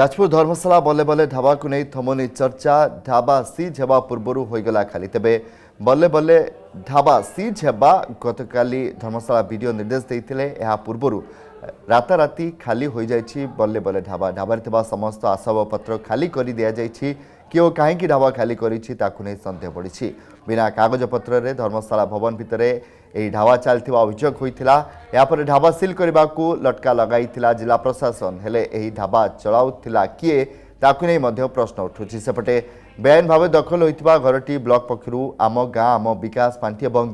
ଯାଜପୁର ଧର୍ମଶାଳା ବଲେ ବଲେ ଢାବାକୁ ନେଇ ଥମୁନି ଚର୍ଚ୍ଚା ଢାବା ସିଜ୍ ହେବା ପୂର୍ବରୁ ହୋଇଗଲା ଖାଲି ତେବେ ବଲେ ବଲେ ଢାବା ସିଜ୍ ହେବା ଗତକାଲି ଧର୍ମଶାଳା ବିଡ଼ିଓ ନିର୍ଦ୍ଦେଶ ଦେଇଥିଲେ ଏହା ପୂର୍ବରୁ ରାତାରାତି ଖାଲି ହୋଇଯାଇଛି ବଲେ ବଲେ ଢାବା ଢାବାରେ ଥିବା ସମସ୍ତ ଆସବପତ୍ର ଖାଲି କରି ଦିଆଯାଇଛି কেউ কাহি ঢাবা খালি করেছি তাকে নিয়ে সন্দেহ পড়েছে বিনা কাগজপত্রের ধর্মশালা ভবন ভিতরে ଏହି ଢାବା ଚାଲିଥିବା ଅଭିଯୋଗ ହୋଇଥିଲା ଏହାପରେ ଢାବା ସିଲ୍ କରିବାକୁ ଲଟକା ଲଗାଇଥିଲା ଜିଲ୍ଲା ପ୍ରଶାସନ ହେଲେ ଏହି ଢାବା ଚଳାଉଥିଲା କିଏ ତାକୁ ନେଇ ମଧ୍ୟ ପ୍ରଶ୍ନ ଉଠୁଛି ସେପଟେ ବେଆଇନ ଭାବେ ଦଖଲ ହୋଇଥିବା ଘରଟି ବ୍ଲକ ପକ୍ଷରୁ ଆମ ଗାଁ ଆମ ବିକାଶ ପାଣ୍ଠି ଏବଂ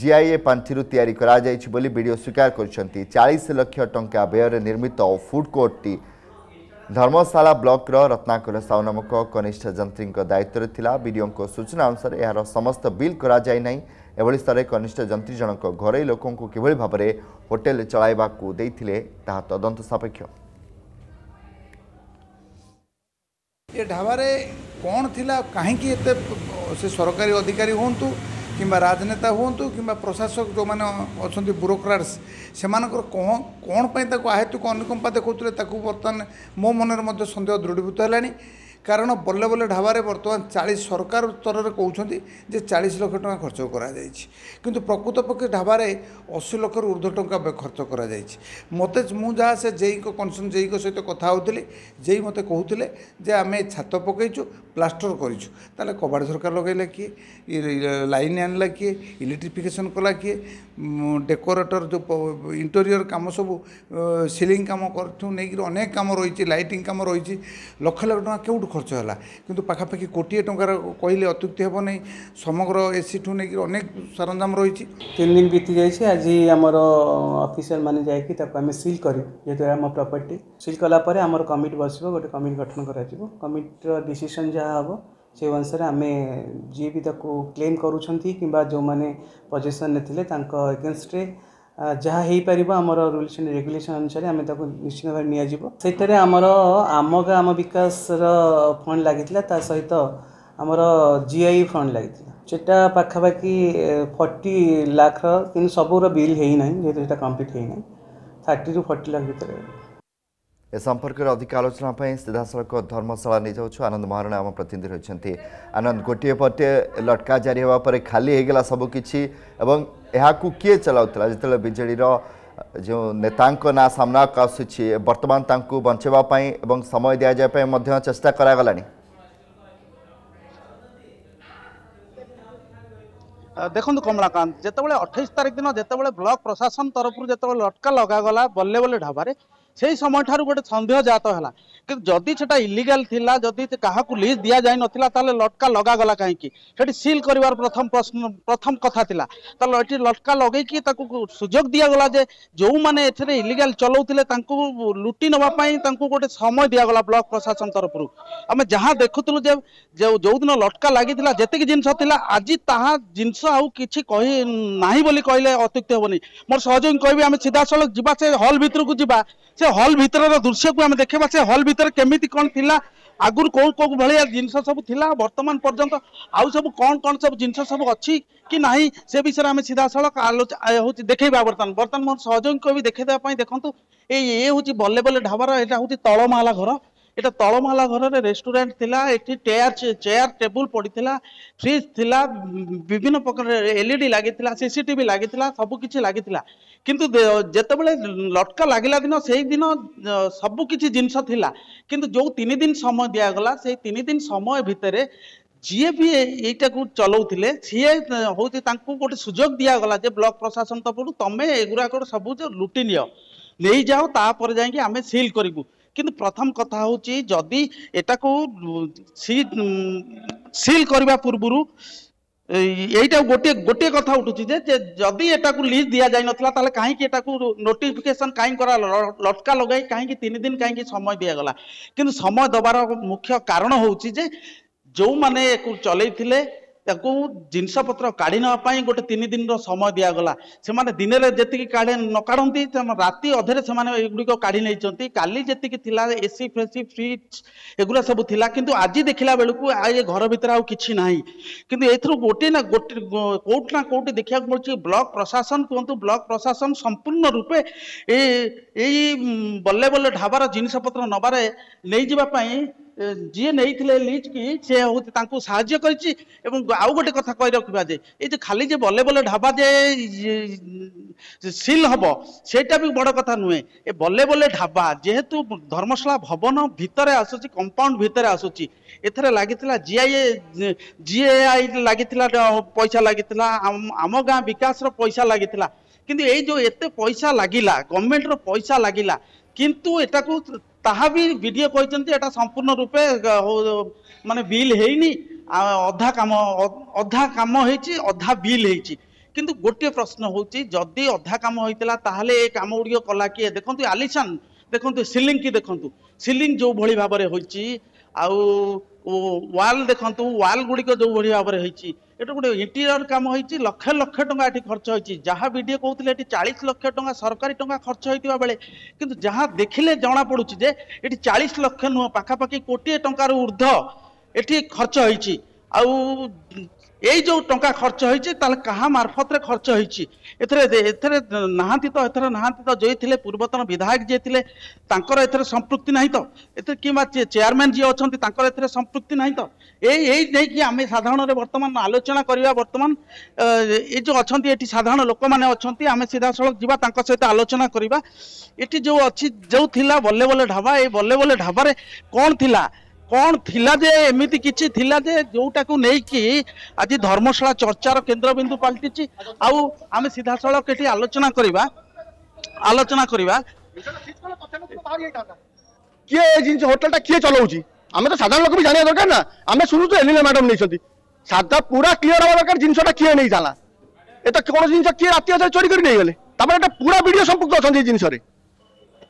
ଜିଆଇଏ ପାଣ୍ଠିରୁ ତିଆରି କରାଯାଇଛି ବୋଲି ବିଡ଼ିଓ ସ୍ୱୀକାର କରିଛନ୍ତି ଚାଳିଶ ଲକ୍ଷ ଟଙ୍କା ବ୍ୟୟରେ ନିର୍ମିତ ଫୁଡ୍ କୋର୍ଟଟି ଧର୍ମଶାଳା ବ୍ଲକର ରତ୍ନାକର ସାହୁ ନାମକ କନିଷ୍ଠ ଯନ୍ତ୍ରୀଙ୍କ ଦାୟିତ୍ୱରେ ଥିଲା ବିଡ଼ିଓଙ୍କ ସୂଚନା ଅନୁସାରେ ଏହାର ସମସ୍ତ ବିଲ୍ କରାଯାଇନାହିଁ ଏଭଳି ସ୍ଥଳେ କନିଷ୍ଠ ଯନ୍ତ୍ରୀ ଜଣକ ଘରୋଇ ଲୋକଙ୍କୁ କିଭଳି ଭାବରେ ହୋଟେଲ ଚଳାଇବାକୁ ଦେଇଥିଲେ ତାହା ତଦନ୍ତ ସାପେକ୍ଷ ଏ ଢାବାରେ କ'ଣ ଥିଲା କାହିଁକି ଏତେ ସେ ସରକାରୀ ଅଧିକାରୀ ହୁଅନ୍ତୁ କିମ୍ବା ରାଜନେତା ହୁଅନ୍ତୁ କିମ୍ବା ପ୍ରଶାସକ ଯେଉଁମାନେ ଅଛନ୍ତି ବ୍ୟୁରୋକ୍ରାଟ୍ସ ସେମାନଙ୍କର କ'ଣ କ'ଣ ପାଇଁ ତାକୁ ଆହେତୁକ ଅନୁକମ୍ପା ଦେଖାଉଥିଲେ ତାକୁ ବର୍ତ୍ତମାନ ମୋ ମନରେ ମଧ୍ୟ ସନ୍ଦେହ ଦୃଢ଼ୀଭୂତ ହେଲାଣି কারণ বল্লে বল্লে ঢাবারে বর্তমান চাশ সরকার স্তরের কৌন যে চাশ লক্ষ টাকা খরচ করা যাই কিন্তু প্রকৃত পক্ষে ঢাবারে অশি লক্ষর ঊর্ধ্ব টাকা খরচ করা যাই মতো মু যা সে জেই কনসর্ন জেই সহ কথা হোলি জেই মতো কুলে যে আমি ছাত পকাইছু প্লাষ্টর করছু তাহলে কবাড় ঝরকা লগাইলে কি লাইন আনলা কি ইলেকট্রিফিকেসন কলা কি ডেকোরেটর যে ইন্টেরিয়র কাম সবু সিলিং কাম করু অনেক কাম রয়েছে লাইটিং কাম রয়েছে লক্ষ লক্ষ টাকা কেউ ଖର୍ଚ୍ଚ ହେଲା କିନ୍ତୁ ପାଖାପାଖି କୋଟିଏ ଟଙ୍କାର କହିଲେ ଅତ୍ୟୁକ୍ତି ହେବ ନାହିଁ ସମଗ୍ର ଏସିଠୁ ନେଇକି ଅନେକ ସରଞ୍ଜାମ ରହିଛି ତିନି ଦିନ ବିତି ଯାଇଛି ଆଜି ଆମର ଅଫିସର ମାନେ ଯାଇକି ତାକୁ ଆମେ ସିଲ୍ କରିବୁ ଯେହେତୁ ଆମ ପ୍ରପର୍ଟି ସିଲ୍ କଲା ପରେ ଆମର କମିଟି ବସିବ ଗୋଟେ କମିଟି ଗଠନ କରାଯିବ କମିଟିର ଡିସିସନ୍ ଯାହା ହେବ সেই অনুসারে আমি যিয়ে বি তাকে ক্লেম করুছেন কিংবা যে পজিশন লে তাঙ্ক এগেনস্টে ଯାହା ହେଇପାରିବ ଆମର ରୁଲ୍ସ ଆଣ୍ଡ ରେଗୁଲେସନ୍ ଅନୁସାରେ ଆମେ ତାକୁ ନିଶ୍ଚିତ ଭାବରେ ନିଆଯିବ ସେଠାରେ ଆମର ଆମ ଗାଁ ଆମ ବିକାଶର ଫଣ୍ଡ ଲାଗିଥିଲା ତା ସହିତ ଆମର ଜିଆଇ ଫଣ୍ଡ ଲାଗିଥିଲା ସେଟା ପାଖାପାଖି ଫର୍ଟି ଲାଖର କିନ୍ତୁ ସବୁର ବିଲ୍ ହେଇନାହିଁ ଯେହେତୁ ସେଟା କମ୍ପ୍ଲିଟ୍ ହେଇନାହିଁ ଥାର୍ଟିରୁ ଫର୍ଟି ଲାଖ ଭିତରେ ଏ ସମ୍ପର୍କରେ ଅଧିକ ଆଲୋଚନା ପାଇଁ ସିଧାସଳଖ ଧର୍ମଶାଳା ନେଇଯାଉଛୁ ଆନନ୍ଦ ମହାରଣା ଆମ ପ୍ରତିନିଧି ରହିଛନ୍ତି ଆନନ୍ଦ ଗୋଟିଏ ପଟେ ଲଟକା ଜାରି ହେବା ପରେ ଖାଲି ହେଇଗଲା ସବୁକିଛି ଏବଂ ଏହାକୁ କିଏ ଚଲାଉଥିଲା ଯେତେବେଳେ ବିଜେଡ଼ିର ଯେଉଁ ନେତାଙ୍କ ନାଁ ସାମ୍ନାକୁ ଆସୁଛି ବର୍ତ୍ତମାନ ତାଙ୍କୁ ବଞ୍ଚାଇବା ପାଇଁ ଏବଂ ସମୟ ଦିଆଯିବା ପାଇଁ ମଧ୍ୟ ଚେଷ୍ଟା କରାଗଲାଣି ଦେଖନ୍ତୁ କମଳାକାନ୍ତ ଯେତେବେଳେ ଅଠେଇଶ ତାରିଖ ଦିନ ଯେତେବେଳେ ବ୍ଲକ ପ୍ରଶାସନ ତରଫରୁ ଯେତେବେଳେ ଲଟକା ଲଗାଗଲା ବଲ୍ଲେବଲ୍ଲି ଢାବାରେ সেই সময় ঠার গোটে সন্দেহ জাত হল কিন্তু যদি সেটা ইলিগাল লা যদি কাহকু লিজ দিয়া যাই নথিলা তাহলে লটকা লগা গলা কাহিকি সেটি সিল করিবার প্রথম প্রশ্ন প্রথম কথা লা তাহলে এটি লটকা লগাইকি তাকে সুযোগ দিয়া গলা যে মানে এথিরে ইলিগাল চলাউলে তাঁকু লুটি নেওয়া পাই তাঁকু গোটে সময় দিয়া গলা ব্লক প্রশাসন তরফরু আমি যাহা দেখুলু যে যেদিন লটকা লাগিলা যেতিকি জিনিস লা আজি তাহা জিনিস আউ কিছু কই নাই বলি কহিলে অত্যুক্তি হবনি মোর সহযোগী কহিবি আমি সিধাসলখ যা সে হল ভিতরকু যা সে হল ভিতরর দৃশ্যকু আমি দেখবা সে হল ভিতরে কেমিতি কোন লা আগুর কেউ কেউ ভাইয়া জিনিস সবু লা বর্তমান পর্যন্ত আউ সব কোন কোন সব জিনিস সব অছি কি না সে বিষয়ে আমি সিধাসলখ হচ্ছে দেখবা বর্তমান বর্তমান মো সহযোগী বি দেখাই দেওয়া দেখুন এই এ হচ্ছে বলে বলে ঢাবার এটা হচ্ছে তলমালা ঘর এটা তলমালা ঘরের রেস্টুরান্ট লা এটি চেয়ার চেয়ার টেবুল পড়িলা ফ্রিজ লা বিভিন্ন প্রকার এলইডি লাগিলা সিসিটিভি লাগিলা সবু কিছু লাগিলা কিন্তু যেতবে লটকা লাগিলা দিন সেই দিন সবু কিছু জিনিস লা কিন্তু যে তিন দিন সময় দিয়াগলা সেই তিন দিন সময় ভিতরে যিয়ে বি এইটাকু চলাউলে সি হচ্ছে তাঁকু গোটে সুযোগ দিয়াগলা যে ব্লক প্রশাসন তরফর তুমি এগুড়াক সবু লুটি নিও নেই যাও তাপরে যাই আমি সিল করবু কিন্তু প্রথম কথা হচ্ছে যদি এটাকু সিল করা পূর্বরু এইটা গোটিয়ে গোটিয়ে কথা উঠুছি যে যদি এটা লিজ দিয়া যাই নথিলা তাহলে কাহিকি এটা নোটিফিকেশন কাহিঁ করা লটকা লগাই কাহিকি তিন দিন কাহিকি সময় দিয়াগলা কিন্তু সময় দেবার মুখ্য কারণ হচ্ছে যে ଯେଉଁମାନେ ୟାକୁ ଚଲେଇଥିଲେ ତାକୁ ଜିନିଷପତ୍ର କାଢ଼ି ନେବା ପାଇଁ ଗୋଟେ ତିନି ଦିନର ସମୟ ଦିଆଗଲା ସେମାନେ ଦିନରେ ଯେତିକି କାଢ଼ି ନ କାଢ଼ନ୍ତି ରାତି ଅଧେରେ ସେମାନେ ଏଗୁଡ଼ିକ କାଢ଼ି ନେଇଛନ୍ତି କାଲି ଯେତିକି ଥିଲା ଏସି ଫେସି ଫ୍ରିଜ୍ ଏଗୁଡ଼ା ସବୁ ଥିଲା କିନ୍ତୁ ଆଜି ଦେଖିଲା ବେଳକୁ ଏ ଘର ଭିତରେ ଆଉ କିଛି ନାହିଁ କିନ୍ତୁ ଏଥିରୁ ଗୋଟିଏ ନା ଗୋଟିଏ କେଉଁଠି ନା କେଉଁଠି ଦେଖିବାକୁ ମିଳୁଛି ବ୍ଲକ ପ୍ରଶାସନ କୁହନ୍ତୁ ବ୍ଲକ ପ୍ରଶାସନ ସମ୍ପୂର୍ଣ୍ଣ ରୂପେ ଏଇ ଏଇ ବଲେ ବଲ୍ଲେ ଢାବାର ଜିନିଷପତ୍ର ନେବାରେ ନେଇଯିବା ପାଇଁ ଯିଏ ନେଇଥିଲେ ଲିଜ୍କି ସେ ହେଉଛି ତାଙ୍କୁ ସାହାଯ୍ୟ କରିଛି ଏବଂ ଆଉ ଗୋଟେ କଥା କହି ରଖିବା ଯେ ଏଇ ଯେ ଖାଲି ଯେ ବଲେ ବଲେ ଢାବା ଯେ ସିଲ୍ ହେବ ସେଇଟା ବି ବଡ଼ କଥା ନୁହେଁ ଏ ବଲେ ବଲେ ଢାବା ଯେହେତୁ ଧର୍ମଶାଳା ଭବନ ଭିତରେ ଆସୁଛି କମ୍ପାଉଣ୍ଡ ଭିତରେ ଆସୁଛି ଏଥିରେ ଲାଗିଥିଲା ଜିଆଇଏ ଜିଏଆଇ ଲାଗିଥିଲା ପଇସା ଲାଗିଥିଲା ଆମ ଗାଁ ବିକାଶର ପଇସା ଲାଗିଥିଲା କିନ୍ତୁ ଏଇ ଯେଉଁ ଏତେ ପଇସା ଲାଗିଲା ଗଭର୍ଣ୍ଣମେଣ୍ଟର ପଇସା ଲାଗିଲା କିନ୍ତୁ ଏଟାକୁ ତାହା ବି ବି ଡି ଏ କହିଛନ୍ତି ଏଇଟା ସମ୍ପୂର୍ଣ୍ଣ ରୂପେ ମାନେ ବିଲ୍ ହେଇନି ଅଧା କାମ ଅଧା କାମ ହେଇଛି ଅଧା ବିଲ୍ ହେଇଛି କିନ୍ତୁ ଗୋଟିଏ ପ୍ରଶ୍ନ ହେଉଛି ଯଦି ଅଧା କାମ ହେଇଥିଲା ତାହେଲେ ଏ କାମ ଗୁଡ଼ିକ କଲା କିଏ ଦେଖନ୍ତୁ ଆଲିସାନ ଦେଖନ୍ତୁ ସିଲିଂକି ଦେଖନ୍ତୁ ସିଲିଂ ଯେଉଁଭଳି ଭାବରେ ହୋଇଛି ଆଉ ୱାଲ୍ ଦେଖନ୍ତୁ ୱାଲ୍ ଗୁଡ଼ିକ ଯେଉଁଭଳି ଭାବରେ ହେଇଛି ଏଟା ଗୋଟେ ଇଣ୍ଟିରିୟର କାମ ହେଇଛି ଲକ୍ଷ ଲକ୍ଷ ଟଙ୍କା ଏଠି ଖର୍ଚ୍ଚ ହେଇଛି ଯାହା ବିଡ଼ିଓ କହୁଥିଲେ ଏଠି ଚାଳିଶ ଲକ୍ଷ ଟଙ୍କା ସରକାରୀ ଟଙ୍କା ଖର୍ଚ୍ଚ ହେଇଥିବା ବେଳେ କିନ୍ତୁ ଯାହା ଦେଖିଲେ ଜଣାପଡ଼ୁଛି ଯେ ଏଠି ଚାଳିଶ ଲକ୍ଷ ନୁହଁ ପାଖାପାଖି କୋଟିଏ ଟଙ୍କାରୁ ଉର୍ଦ୍ଧ୍ୱ ଏଠି ଖର୍ଚ୍ଚ ହେଇଛି ଆଉ ଏଇ ଯେଉଁ ଟଙ୍କା ଖର୍ଚ୍ଚ ହେଇଛି ତାହେଲେ କାହା ମାର୍ଫତରେ ଖର୍ଚ୍ଚ ହେଇଛି ଏଥିରେ ଏଥିରେ ନାହାନ୍ତି ତ ଏଥିରେ ନାହାନ୍ତି ତ ଯିଏ ଥିଲେ ପୂର୍ବତନ ବିଧାୟକ ଯିଏ ଥିଲେ ତାଙ୍କର ଏଥିରେ ସମ୍ପୃକ୍ତି ନାହିଁ ତ ଏଥିରେ କିମ୍ବା ଚେୟାରମ୍ୟାନ୍ ଯିଏ ଅଛନ୍ତି ତାଙ୍କର ଏଥିରେ ସମ୍ପୃକ୍ତି ନାହିଁ ତ ଏଇ ଏଇ ନେଇକି ଆମେ ସାଧାରଣରେ ବର୍ତ୍ତମାନ ଆଲୋଚନା କରିବା ବର୍ତ୍ତମାନ ଏ ଯେଉଁ ଅଛନ୍ତି ଏଠି ସାଧାରଣ ଲୋକମାନେ ଅଛନ୍ତି ଆମେ ସିଧାସଳଖ ଯିବା ତାଙ୍କ ସହିତ ଆଲୋଚନା କରିବା ଏଠି ଯେଉଁ ଅଛି ଯେଉଁ ଥିଲା ବଲ୍ଲେବଲ ଢାବା ଏଇ ବଲ୍ଲେବଲ ଢାବାରେ କ'ଣ ଥିଲା কোন থিলা যে এমিতি কিছি থিলা যে যোটাকু নেইকি আজি ধর্মশালা চর্চার কেন্দ্রবিন্দু পাল্টিছি আউ আমি সিধাসলখ এটি আলোচনা করিবা আলোচনা করিবা কিয়ে এই জিনিস হোটেলটা কিয়ে চলাউছি আমি তো সাধারণ লোক জানি দরকার না আমি শুরু তো এলিনা ম্যাডাম নেইছন্তি সাদা পুরা ক্লিয়ার হওয়া দরকার জিনিসটা কিয়ে নেই জানা এটা কোন জিনিস কিয়ে রাতে অধারে চোরি করে নেইগলে তারপরে এটা পুরা ভিডিও সম্পৃক্ত অনেক এই জিনিসরে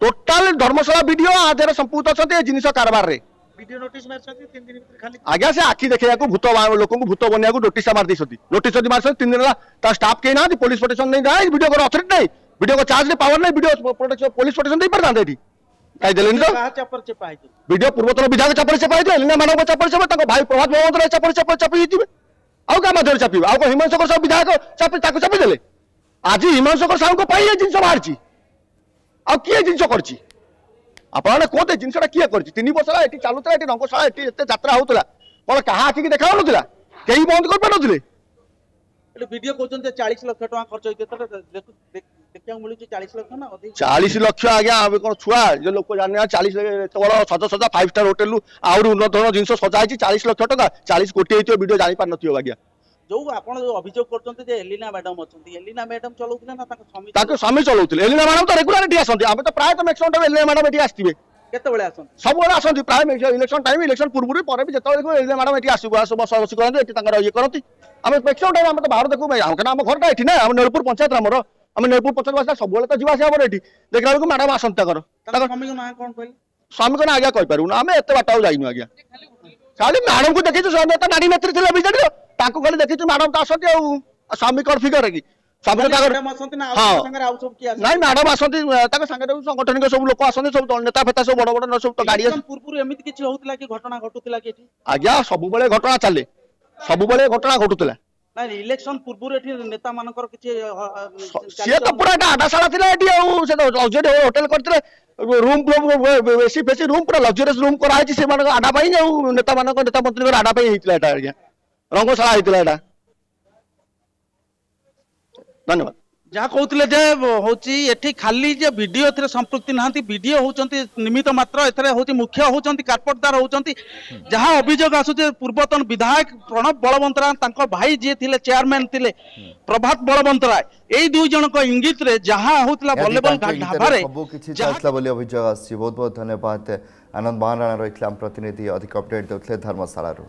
টোটাল ধর্মশালা ভিডিও আধারে সম্পৃক্ত অনেক এই জিনিস কারবারে ভিডিও নোটিস মারছন্তি 3 দিন ভিতরে খালি আজ্ঞা সে আখি দেখাইয়াকু ভূত লোকଙ୍କୁ ভূত বনিয়াকু নোটিস মারদিছন্তি নোটিস যদি মারছন্তি 3 দিন লা তা স্টাফ কেই না পুলিশ প্রোটেকশন নেই নাই ভিডিও কর অথরিটি নাই ভিডিও কো চার্জ নে পাওয়ার নাই ভিডিও প্রোটেকশন পুলিশ প্রোটেকশন দেই পারতান এটি কাই দেলেন তো কাহা চাপর চেপা হইছে ভিডিও পূর্বতন বিধায়ক চাপর চেপা হইছে লিনা মানব চাপর চেপা তাকো ভাই প্রভাত মহন্ত চাপর চেপা চাপি হইছে আউ কা মাঝর চাপিবে আউ কো হিমাংশু কর সব বিধায়ক চাপি তাকো চাপি দেলে আজি হিমাংশু কর সাহুকো পাই এই জিনিস বাহারছি আউ কি জিনিস করছি ଆପଣମାନେ କୁହନ୍ତେ ଜିନିଷଟା କିଏ କରିଛି ତିନି ବର୍ଷ ହେଲା ଏଠି ଚାଲୁଥିଲା ଏଠି ରଙ୍ଗଶାଳା ଏଠି ଏତେ ଯାତ୍ରା ହଉଥିଲା କ'ଣ କାହା ଆଖିକି ଦେଖାଯାଉନଥିଲା କେହି ବନ୍ଦ କରିପାରୁନଥିଲେ ଭିଡିଓ କହୁଛନ୍ତି ଚାଳିଶ ଲକ୍ଷ ଟଙ୍କା ଖର୍ଚ୍ଚ ଦେଖିବାକୁ ମିଳୁଛି ଚାଳିଶ ଲକ୍ଷ ନା ଚାଳିଶ ଲକ୍ଷ ଆଜ୍ଞା ଆମେ କ'ଣ ଛୁଆ ଯେ ଲୋକ ଜାଣିବା ଚାଳିଶ ଏତେ ବଡ଼ ସଜା ସଜା ଫାଇଭ୍ ଷ୍ଟାର୍ ହୋଟେଲରୁ ଆହୁରି ଉନ୍ନତ ଧରଣ ଜିନିଷ ସଜା ହେଇଛି ଚାଳିଶ ଲକ୍ଷ ଟଙ୍କା ଚାଳିଶ କୋଟି ହେଇଥିବ ଭିଡିଓ ଜାଣିପାରିନଥିବ ଆଜ୍ଞା जो आप अभोग करते एलिना मैडम अच्छा एलिना मैडम चलाउे स्वामी चलाउे एलिना मैडम तो रेगुला प्राय तो मैक्सीम टाइम एलिना मैडम ये सब प्राय इलेक्शन टाइम इलेक्शन पूर्व पर जितने मैडम ये आस बस बस करते ये करते मैक्सीम टाइम आम तो बाहर देखो क्या घर का ये ना नलपुर पंचायत आम आम नलपुर पंचायत सब तो जी आस देखा बेलू मैडम आसन्ता स्वामी ना आज्ञा कहीपरू आम एत बाट आज जाइनु কালে ম্যাডাম কো দেখিছ জোনতা নাড়ি নেত্রী চলে বিজড়ি তাকো গালি দেখিছ ম্যাডাম তা আসকে স্বামীকর ফিগার কি সবটা না নাই ম্যাডাম আসতি তা সঙ্গে সাংগঠনিক সব লোক আসনে সব নেতা ফেতা সব বড় বড় ন সব তো গাড়ি পুরপুরি এমনি কিছু হয়লা কি ঘটনা ঘটুতলা কি আজিয়া সব বলে ঘটনা চলে সব বলে ঘটনা ঘটুতলা ইলেকশন পূର୍ବରୁ ଏଠି ନେତାମାନଙ୍କର କିଛି ସିଏ ତ ପୁରା ଆଡ଼ାଶାଳା ଥିଲା ଏଠି ଆଉ ସେ ତ ଲକ୍ସରୀ ହୋଟେଲ କରିଥିଲେ ରୁମ୍ ଫୁମ୍ ଏସି ଫେସି ରୁମ୍ ପୁରା ଲକ୍ସରିୟସ୍ ରୁମ୍ କରାହେଇଛି ସେମାନଙ୍କ ଆଡ଼ା ପାଇଁ ଆଉ ନେତାମାନଙ୍କ ନେତା ମନ୍ତ୍ରୀଙ୍କର ଆଡ଼ା ପାଇଁ ହେଇଥିଲା ଏଇଟା ଆଜ୍ଞା ରଙ୍ଗଶାଳା ହେଇଥିଲା ଏଇଟା ଧନ୍ୟବାଦ ଯାହା କହୁଥିଲେ ଯେ ହେଉଛି ଏଠି ଖାଲି ଯେ ବିଡ଼ିଓ ଏଥିରେ ସମ୍ପୃକ୍ତି ନାହାନ୍ତି ବିଡ଼ିଓ ହେଉଛନ୍ତି ନିମିତ୍ତ ମାତ୍ର ଏଥିରେ ହେଉଛି ମୁଖ୍ୟ ହେଉଛନ୍ତି କାର୍ପଟଦାର ହେଉଛନ୍ତି ଯାହା ଅଭିଯୋଗ ଆସୁଛି ପୂର୍ବତନ ବିଧାୟକ ପ୍ରଣବ ବଳବନ୍ତରା ତାଙ୍କ ଭାଇ ଯିଏ ଥିଲେ ଚେୟାରମ୍ୟାନ୍ ଥିଲେ ପ୍ରଭାତ ବଳବନ୍ତରା ଏଇ ଦୁଇ ଜଣଙ୍କ ଇଙ୍ଗିତରେ ଯାହା ହେଉଥିଲା ଭଲିବଲ ଢାବାରେ ଚାଲିଥିଲା ବୋଲି ଅଭିଯୋଗ ଆସିଛି ବହୁତ ବହୁତ ଧନ୍ୟବାଦ ଆନନ୍ଦ ମହାରାଣା ରହିଥିଲେ ଆମ ପ୍ରତିନିଧି ଅଧିକ ଅପଡେଟ୍ ଦେଉଥିଲେ ଧର୍ମଶାଳାରୁ